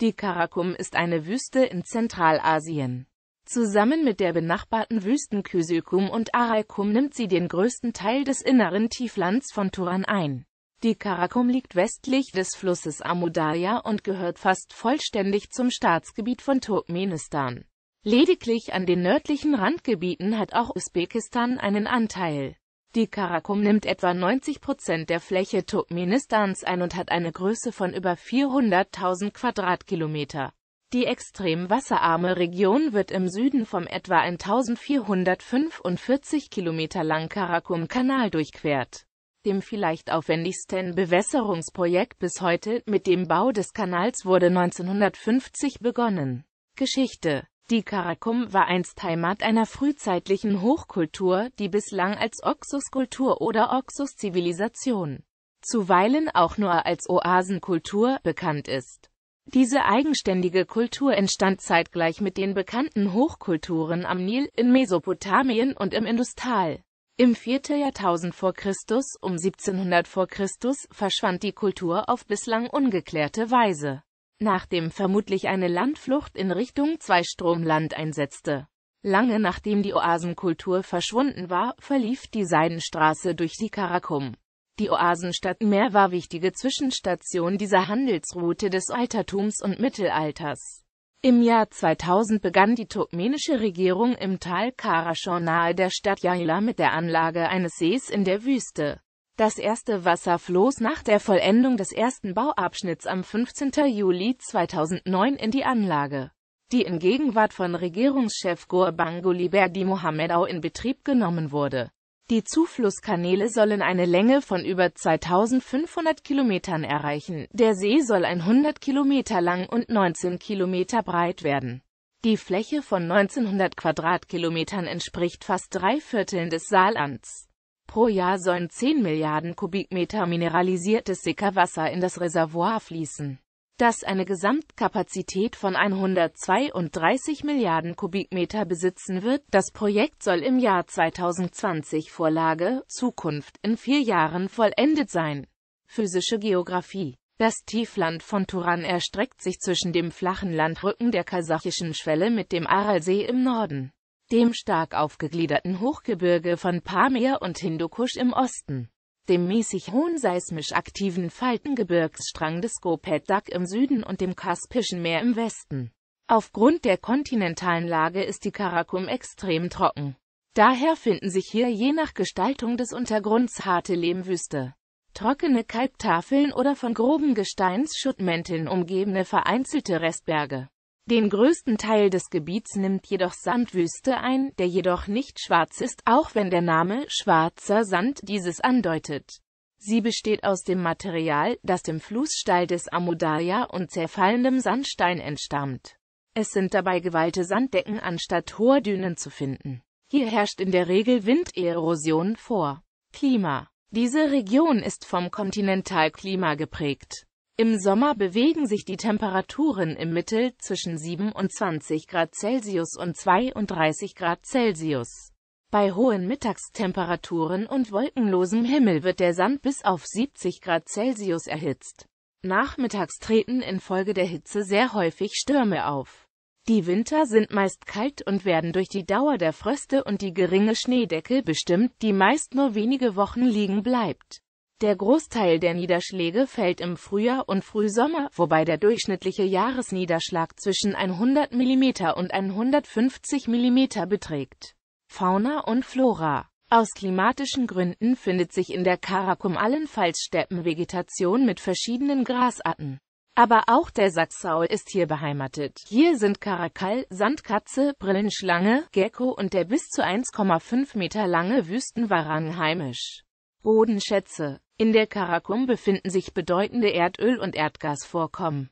Die Karakum ist eine Wüste in Zentralasien. Zusammen mit der benachbarten Wüsten Kyzykum und Araikum nimmt sie den größten Teil des inneren Tieflands von Turan ein. Die Karakum liegt westlich des Flusses Amudarya und gehört fast vollständig zum Staatsgebiet von Turkmenistan. Lediglich an den nördlichen Randgebieten hat auch Usbekistan einen Anteil. Die Karakum nimmt etwa 90 Prozent der Fläche Turkmenistans ein und hat eine Größe von über 400.000 Quadratkilometer. Die extrem wasserarme Region wird im Süden vom etwa 1445 Kilometer langen Karakum-Kanal durchquert. Dem vielleicht aufwendigsten Bewässerungsprojekt bis heute mit dem Bau des Kanals wurde 1950 begonnen. Geschichte die Karakum war einst Heimat einer frühzeitlichen Hochkultur, die bislang als Oxus-Kultur oder Oxus-Zivilisation, zuweilen auch nur als Oasenkultur, bekannt ist. Diese eigenständige Kultur entstand zeitgleich mit den bekannten Hochkulturen am Nil, in Mesopotamien und im Industal. Im 4. Jahrtausend vor Christus, um 1700 vor Christus, verschwand die Kultur auf bislang ungeklärte Weise nachdem vermutlich eine Landflucht in Richtung Zweistromland einsetzte. Lange nachdem die Oasenkultur verschwunden war, verlief die Seidenstraße durch die Karakum. Die Oasenstadt Meer war wichtige Zwischenstation dieser Handelsroute des Altertums und Mittelalters. Im Jahr 2000 begann die turkmenische Regierung im Tal Karaschor nahe der Stadt Yaila mit der Anlage eines Sees in der Wüste. Das erste Wasser floss nach der Vollendung des ersten Bauabschnitts am 15. Juli 2009 in die Anlage, die in Gegenwart von Regierungschef Gurbanguly Berdimuhamedow in Betrieb genommen wurde. Die Zuflusskanäle sollen eine Länge von über 2500 Kilometern erreichen. Der See soll 100 Kilometer lang und 19 Kilometer breit werden. Die Fläche von 1900 Quadratkilometern entspricht fast drei Vierteln des Saarlands. Pro Jahr sollen 10 Milliarden Kubikmeter mineralisiertes Sickerwasser in das Reservoir fließen, das eine Gesamtkapazität von 132 Milliarden Kubikmeter besitzen wird. Das Projekt soll im Jahr 2020 Vorlage Zukunft in vier Jahren vollendet sein. Physische Geografie das Tiefland von Turan erstreckt sich zwischen dem flachen Landrücken der kasachischen Schwelle mit dem Aralsee im Norden dem stark aufgegliederten Hochgebirge von Pamir und Hindukusch im Osten, dem mäßig hohen seismisch aktiven Faltengebirgsstrang des Gopet Dag im Süden und dem Kaspischen Meer im Westen. Aufgrund der kontinentalen Lage ist die Karakum extrem trocken. Daher finden sich hier je nach Gestaltung des Untergrunds harte Lehmwüste, trockene Kalktafeln oder von groben Gesteinsschuttmänteln umgebene vereinzelte Restberge. Den größten Teil des Gebiets nimmt jedoch Sandwüste ein, der jedoch nicht schwarz ist, auch wenn der Name schwarzer Sand dieses andeutet. Sie besteht aus dem Material, das dem Flusssteil des Amudaya und zerfallendem Sandstein entstammt. Es sind dabei gewalte Sanddecken anstatt hoher Dünen zu finden. Hier herrscht in der Regel Winderosion vor. Klima Diese Region ist vom Kontinentalklima geprägt. Im Sommer bewegen sich die Temperaturen im Mittel zwischen 27 Grad Celsius und 32 Grad Celsius. Bei hohen Mittagstemperaturen und wolkenlosem Himmel wird der Sand bis auf 70 Grad Celsius erhitzt. Nachmittags treten infolge der Hitze sehr häufig Stürme auf. Die Winter sind meist kalt und werden durch die Dauer der Fröste und die geringe Schneedecke bestimmt, die meist nur wenige Wochen liegen bleibt der Großteil der Niederschläge fällt im Frühjahr und Frühsommer, wobei der durchschnittliche Jahresniederschlag zwischen 100 mm und 150 mm beträgt. Fauna und Flora Aus klimatischen Gründen findet sich in der Karakum allenfalls Steppenvegetation mit verschiedenen Grasarten. Aber auch der Sachsaul ist hier beheimatet. Hier sind Karakal, Sandkatze, Brillenschlange, Gecko und der bis zu 1,5 Meter lange Wüstenwaran heimisch. Bodenschätze In der Karakum befinden sich bedeutende Erdöl- und Erdgasvorkommen